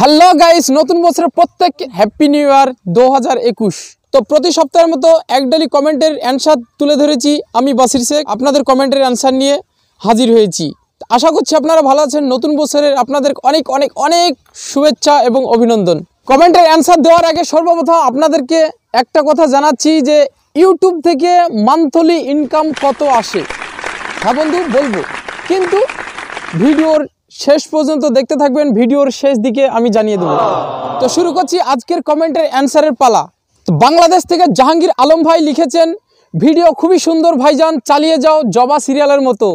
hello guys নতুন বছরের প্রত্যেক হ্যাপি নিউ ইয়ার দু তো প্রতি সপ্তাহের মতো একডালি কমেন্টের অ্যান্সার তুলে ধরেছি আমি বাসির শেখ আপনাদের কমেন্টের অ্যান্সার নিয়ে হাজির হয়েছি আশা করছি আপনারা ভালো আছেন নতুন বছরের আপনাদের অনেক অনেক অনেক শুভেচ্ছা এবং অভিনন্দন কমেন্টের অ্যান্সার দেওয়ার আগে সর্বপ্রথম আপনাদেরকে একটা কথা জানাচ্ছি যে ইউটিউব থেকে মান্থলি ইনকাম কত আসে হ্যাঁ বন্ধু বলবো কিন্তু ভিডিওর শেষ পর্যন্ত দেখতে থাকবেন ভিডিওর শেষ দিকে আমি জানিয়ে দেব তো শুরু করছি আজকের কমেন্টের অ্যান্সারের পালা বাংলাদেশ থেকে জাহাঙ্গীর আলম ভাই লিখেছেন ভিডিও খুবই সুন্দর ভাইজান চালিয়ে যাও জবা সিরিয়ালের মতো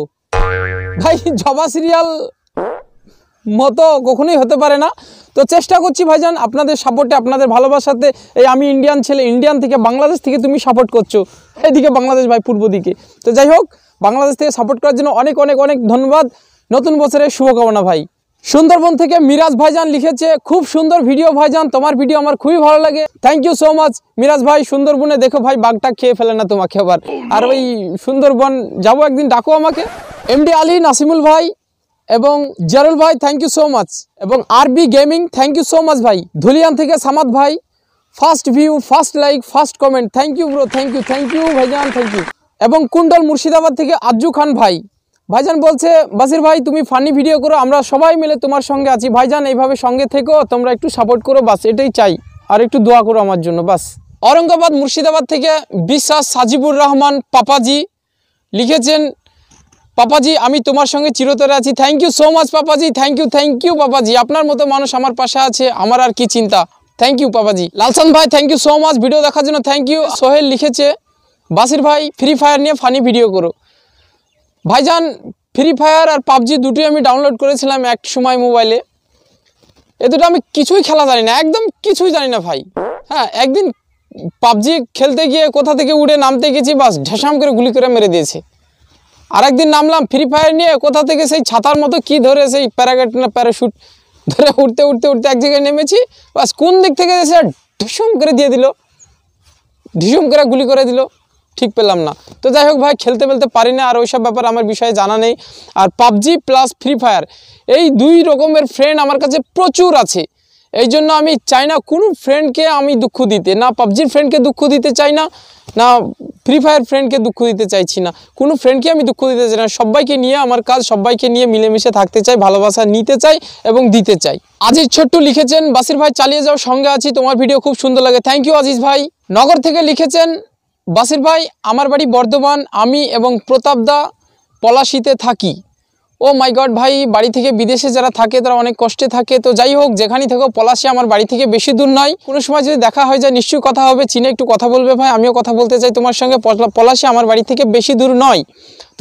ভাই জবা সিরিয়াল মতো কখনোই হতে পারে না তো চেষ্টা করছি ভাইজান আপনাদের সাপোর্টে আপনাদের ভালোবাসাতে এই আমি ইন্ডিয়ান ছেলে ইন্ডিয়ান থেকে বাংলাদেশ থেকে তুমি সাপোর্ট করছো এদিকে বাংলাদেশ ভাই পূর্ব দিকে তো যাই হোক বাংলাদেশ থেকে সাপোর্ট করার জন্য অনেক অনেক অনেক ধন্যবাদ নতুন বছরের শুভকামনা ভাই সুন্দরবন থেকে মিরাজ ভাইজান লিখেছে খুব সুন্দর ভিডিও ভাইজান তোমার ভিডিও আমার খুবই ভালো লাগে thank you so much Miraj ভাই সুন্দরবনে দেখো ভাই বাঘটা খেয়ে ফেলে না তোমাকে আবার আর ওই সুন্দরবন যাবো একদিন ডাকো আমাকে এমডি আলী নাসিমুল ভাই এবং জারুল ভাই থ্যাংক ইউ সো মাচ এবং RB gaming thank you so much ভাই ধুলিয়ান থেকে সামাদ ভাই first view first like first comment thank you bro thank you thank you ভাইজান থ্যাংক ইউ এবং কুণ্ডল মুর্শিদাবাদ থেকে আজ্জু খান ভাই ভাইজান বলছে বাসির ভাই তুমি ফানি ভিডিও করো আমরা সবাই মিলে তোমার সঙ্গে আছি ভাইজান এইভাবে সঙ্গে থেকো তোমরা একটু সাপোর্ট করো বাস এটাই চাই আর একটু দোয়া করো আমার জন্য বাস অরঙ্গাবাদ মুর্শিদাবাদ থেকে বিশ্বাস সাজিবুর রহমান পাপাজি লিখেছেন পাপাজি আমি তোমার সঙ্গে চিরতরে আছি থ্যাংক ইউ সো মাচ পাপাজি থ্যাংক ইউ থ্যাংক ইউ পাপাজি আপনার মতো মানুষ আমার পাশে আছে আমার আর কি চিন্তা থ্যাংক ইউ পাপাজি লালসান ভাই thank you so much video দেখার জন্য থ্যাংক ইউ সোহেল লিখেছে বাসির ভাই ফ্রি ফায়ার নিয়ে ফানি ভিডিও করো ভাইজান ফ্রি ফায়ার আর পাবজি দুটোই আমি ডাউনলোড করেছিলাম এক সময় মোবাইলে এ দুটো আমি কিছুই খেলা জানি না একদম কিছুই জানি না ভাই হ্যাঁ একদিন পাবজি খেলতে গিয়ে কোথা থেকে উড়ে নামতে গেছি বাস ঢেসাম করে গুলি করে মেরে দিয়েছে আর একদিন নামলাম ফ্রি ফায়ার নিয়ে কোথা থেকে সেই ছাতার মতো কি ধরে সেই প্যারাগেট না প্যারাশুট ধরে উঠতে উঠতে উঠতে এক জায়গায় নেমেছি বাস কোন দিক থেকে সেটা ঢুসুম করে দিয়ে দিল ঢুসুম করে গুলি করে দিল ঠিক পেলাম না তো যাই হোক ভাই খেলতে ফেলতে পারি না আর ওই সব ব্যাপার আমার বিষয়ে জানা নেই আর পাবজি প্লাস ফ্রি ফায়ার এই দুই রকমের ফ্রেন্ড আমার কাছে প্রচুর আছে এই জন্য আমি চাই না কোনো ফ্রেন্ডকে আমি দুঃখ দিতে না পাবজির ফ্রেন্ডকে দুঃখ দিতে চাই না না ফ্রি ফায়ার ফ্রেন্ডকে দুঃখ দিতে চাইছি না কোনো ফ্রেন্ডকে আমি দুঃখ দিতে চাই না সবাইকে নিয়ে আমার কাজ সবাইকে নিয়ে মিলেমিশে থাকতে চাই ভালোবাসা নিতে চাই এবং দিতে চাই আজিজ ছোট্ট লিখেছেন বাসির ভাই চালিয়ে যাও সঙ্গে আছি তোমার ভিডিও খুব সুন্দর লাগে থ্যাংক ইউ আজিজ ভাই নগর থেকে লিখেছেন বাসির ভাই আমার বাড়ি বর্ধমান আমি এবং প্রতাপদা পলাশিতে থাকি ও মাই গড ভাই বাড়ি থেকে বিদেশে যারা থাকে তারা অনেক কষ্টে থাকে তো যাই হোক যেখানেই থাকো পলাশি আমার বাড়ি থেকে বেশি দূর নয় কোনো সময় যদি দেখা হয় যায় নিশ্চয়ই কথা হবে চিনে একটু কথা বলবে ভাই আমিও কথা বলতে চাই তোমার সঙ্গে পলাশি আমার বাড়ি থেকে বেশি দূর নয়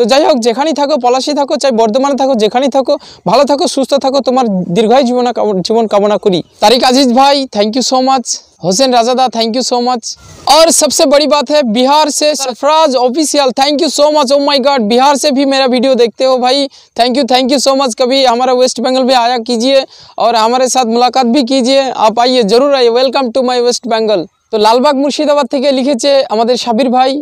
तो जैक जखने थको पलाशी थको चाहे চাই थको जखने थको भलो थको सुस्थ थको থাকো दीर्घायु जीवन जीवन জীবন करी तारिक তারিক भाई thank you so much Hussain Rajada thank you so much और सबसे बड़ी बात है बिहार से Sarfaraz official thank you so much oh my god Bihar से भी मेरा वीडियो देखते हो भाई thank you thank you so much कभी हमारा वेस्ट बंगाल में आया कीजिए और हमारे साथ मुलाकात भी कीजिए आप आइए ज़रूर आइए welcome to my West Bengal तो लालबाग मुर्शिदाबाद के लिखे हमारे शबिर भाई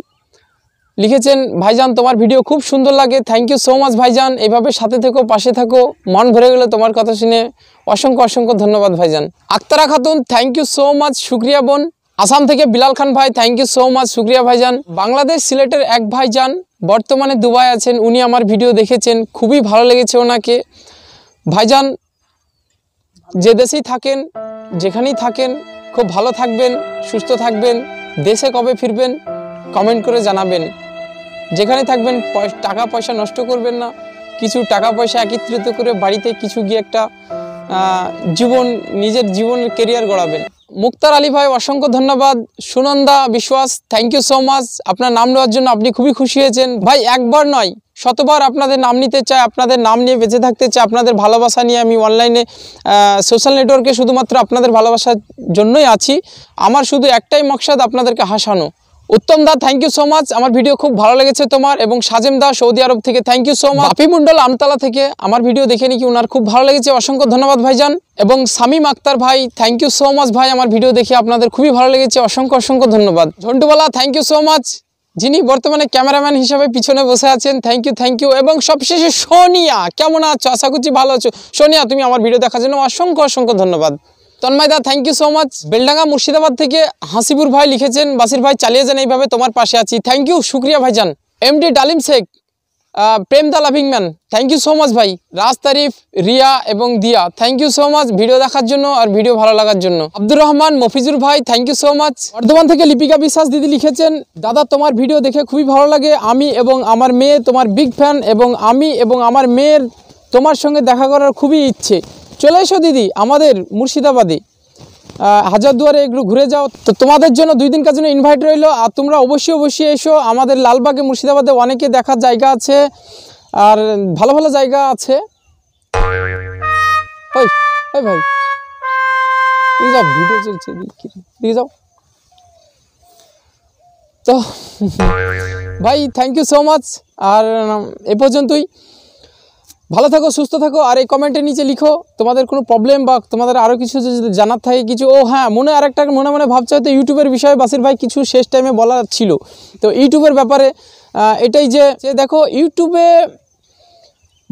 লিখেছেন ভাইজান তোমার ভিডিও খুব সুন্দর লাগে থ্যাংক ইউ সো মাচ ভাইজান এভাবে সাথে থেকো পাশে থাকো মন ভরে গেলো তোমার কথা শুনে অসংখ্য অসংখ্য ধন্যবাদ ভাইজান Aktara Khatun thank you so much শুক্রিয়া বোন আসাম থেকে বিলাল খান ভাই থ্যাংক ইউ সো মাচ শুক্রিয়া ভাইজান বাংলাদেশ সিলেটের এক ভাইজান বর্তমানে দুবাই আছেন উনি আমার ভিডিও দেখেছেন খুবই ভালো লেগেছে ওনাকে ভাইজান যে দেশেই থাকেন যেখানেই থাকেন খুব ভালো থাকবেন সুস্থ থাকবেন দেশে কবে ফিরবেন কমেন্ট করে জানাবেন যেখানে থাকবেন টাকা পয়সা নষ্ট করবেন না কিছু টাকা পয়সা একত্রিত করে বাড়িতে কিছু গিয়ে একটা জীবন নিজের জীবনের কেরিয়ার গড়াবেন মুক্তার আলী ভাই অসংখ্য ধন্যবাদ সুনন্দা বিশ্বাস থ্যাংক ইউ সো মাচ আপনার নাম নেওয়ার জন্য আপনি খুবই খুশি হয়েছেন ভাই একবার নয় শতবার আপনাদের নাম নিতে চাই আপনাদের নাম নিয়ে বেঁচে থাকতে চাই আপনাদের ভালোবাসা নিয়ে আমি অনলাইনে সোশ্যাল নেটওয়ার্কে শুধুমাত্র আপনাদের ভালোবাসার জন্যই আছি আমার শুধু একটাই মকসাদ আপনাদেরকে হাসানো উত্তম দা থ্যাংক ইউ সো মাচ আমার ভিডিও খুব ভালো লেগেছে তোমার এবং সাজেম দা সৌদি আরব থেকে thank you so much Mondal Amtala থেকে আমার ভিডিও দেখে নাকি ওনার খুব ভালো লেগেছে অসংখ্য ধন্যবাদ ভাইজান এবং সামিম আক্তার ভাই থ্যাংক ইউ সো মাচ ভাই আমার ভিডিও দেখে আপনাদের খুবই ভালো লেগেছে অসংখ্য অসংখ্য ধন্যবাদ Jhantubala thank you so much যিনি বর্তমানে ক্যামেরাম্যান হিসাবে পিছনে বসে আছেন থ্যাংক ইউ থ্যাংক ইউ এবং সবশেষে সোনিয়া কেমন আছো আশা করছি ভালো আছো সোনিয়া তুমি আমার ভিডিও দেখার জন্য অসংখ্য অসংখ্য ধন্যবাদ তন্ময়দা thank you so much Beldanga Murshidabad থেকে হাসিপুর ভাই লিখেছেন বাসির ভাই চালিয়ে যান এইভাবে তোমার পাশে আছি থ্যাংক ইউ শুক্রিয়া ভাইজান এমডি ডালিম শেখ প্রেম দা loving man thank you so much ভাই রাজ তারিফ রিয়া এবং Diya thank you so much video দেখার জন্য আর ভিডিও ভালো লাগার জন্য আব্দুর রহমান মফিজুর ভাই thank you so much Bardhaman থেকে লিপিকা বিশ্বাস দিদি লিখেছেন দাদা তোমার ভিডিও দেখে খুবই ভালো লাগে আমি এবং আমার মেয়ে তোমার বিগ ফ্যান এবং আমি এবং আমার মেয়ের তোমার সঙ্গে দেখা করার খুবই ইচ্ছে চলে এসো দিদি আমাদের মুর্শিদাবাদে হাজারদুয়ারে একটু ঘুরে যাও তো তোমাদের জন্য দুই দিন জন্য ইনভাইট রইল আর তোমরা অবশ্যই অবশ্যই এসো আমাদের লালবাগে মুর্শিদাবাদে অনেকে দেখার জায়গা আছে আর ভালো ভালো জায়গা আছে ওই ভাই তো ভাই থ্যাংক ইউ সো মাচ আর এ পর্যন্তই ভালো থাকো সুস্থ থাকো আর এই কমেন্টের নিচে লিখো তোমাদের কোনো প্রবলেম বা তোমাদের আরও কিছু যদি জানার থাকে কিছু ও হ্যাঁ মনে আর একটা মনে মনে ভাবছে হয়তো ইউটিউবের বিষয়ে বাসির ভাই কিছু শেষ টাইমে বলার ছিল তো ইউটিউবের ব্যাপারে এটাই যে দেখো ইউটিউবে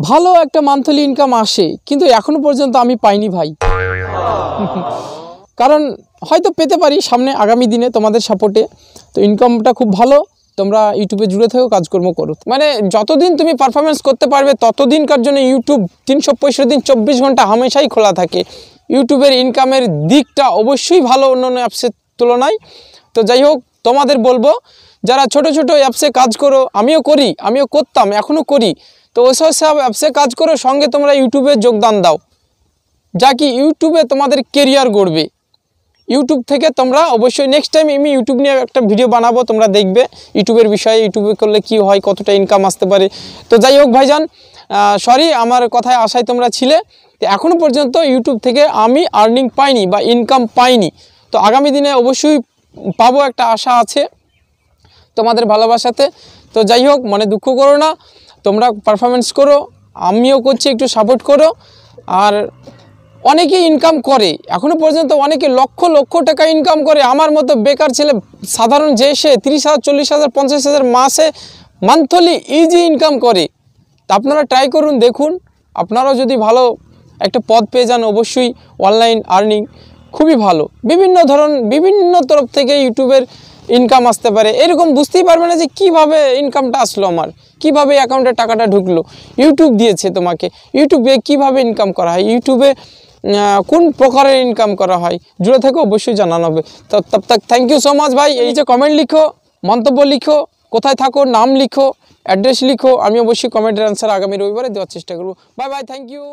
ভালো একটা মান্থলি ইনকাম আসে কিন্তু এখনও পর্যন্ত আমি পাইনি ভাই কারণ হয়তো পেতে পারি সামনে আগামী দিনে তোমাদের সাপোর্টে তো ইনকামটা খুব ভালো তোমরা ইউটিউবে জুড়ে থেকেও কাজকর্ম করো মানে যতদিন তুমি পারফরমেন্স করতে পারবে ততদিনকার জন্য ইউটিউব তিনশো পঁয়ষট্টি দিন চব্বিশ ঘন্টা হামেশাই খোলা থাকে ইউটিউবের ইনকামের দিকটা অবশ্যই ভালো অন্যান্য অ্যাপসের তুলনায় তো যাই হোক তোমাদের বলবো যারা ছোট ছোট অ্যাপসে কাজ করো আমিও করি আমিও করতাম এখনও করি তো ওই সব অ্যাপসে কাজ করো সঙ্গে তোমরা ইউটিউবে যোগদান দাও যা কি ইউটিউবে তোমাদের কেরিয়ার গড়বে ইউটিউব থেকে তোমরা অবশ্যই নেক্সট টাইম আমি ইউটিউব নিয়ে একটা ভিডিও বানাবো তোমরা দেখবে ইউটিউবের বিষয়ে ইউটিউবে করলে কি হয় কতটা ইনকাম আসতে পারে তো যাই হোক ভাইজান সরি আমার কথায় আশায় তোমরা ছিলে তো এখনও পর্যন্ত ইউটিউব থেকে আমি আর্নিং পাইনি বা ইনকাম পাইনি তো আগামী দিনে অবশ্যই পাবো একটা আশা আছে তোমাদের ভালোবাসাতে তো যাই হোক মনে দুঃখ করো না তোমরা পারফরমেন্স করো আমিও করছি একটু সাপোর্ট করো আর অনেকেই ইনকাম করে এখনও পর্যন্ত অনেকে লক্ষ লক্ষ টাকা ইনকাম করে আমার মতো বেকার ছেলে সাধারণ যে সে তিরিশ হাজার চল্লিশ হাজার পঞ্চাশ হাজার মাসে মান্থলি ইজি ইনকাম করে তা আপনারা ট্রাই করুন দেখুন আপনারাও যদি ভালো একটা পদ পেয়ে যান অবশ্যই অনলাইন আর্নিং খুবই ভালো বিভিন্ন ধরন বিভিন্ন তরফ থেকে ইউটিউবের ইনকাম আসতে পারে এরকম বুঝতেই পারবে না যে কীভাবে ইনকামটা আসলো আমার কীভাবে অ্যাকাউন্টে টাকাটা ঢুকলো ইউটিউব দিয়েছে তোমাকে ইউটিউবে কীভাবে ইনকাম করা হয় ইউটিউবে কোন প্রকারের ইনকাম করা হয় জুড়ে থেকে অবশ্যই জানানো হবে তো তব তাক থ্যাংক ইউ সো মাচ ভাই এই যে কমেন্ট লিখো মন্তব্য লিখো কোথায় থাকো নাম লিখো অ্যাড্রেস লিখো আমি অবশ্যই কমেন্টের অ্যান্সার আগামী রবিবারে দেওয়ার চেষ্টা করবো বাই বাই থ্যাংক ইউ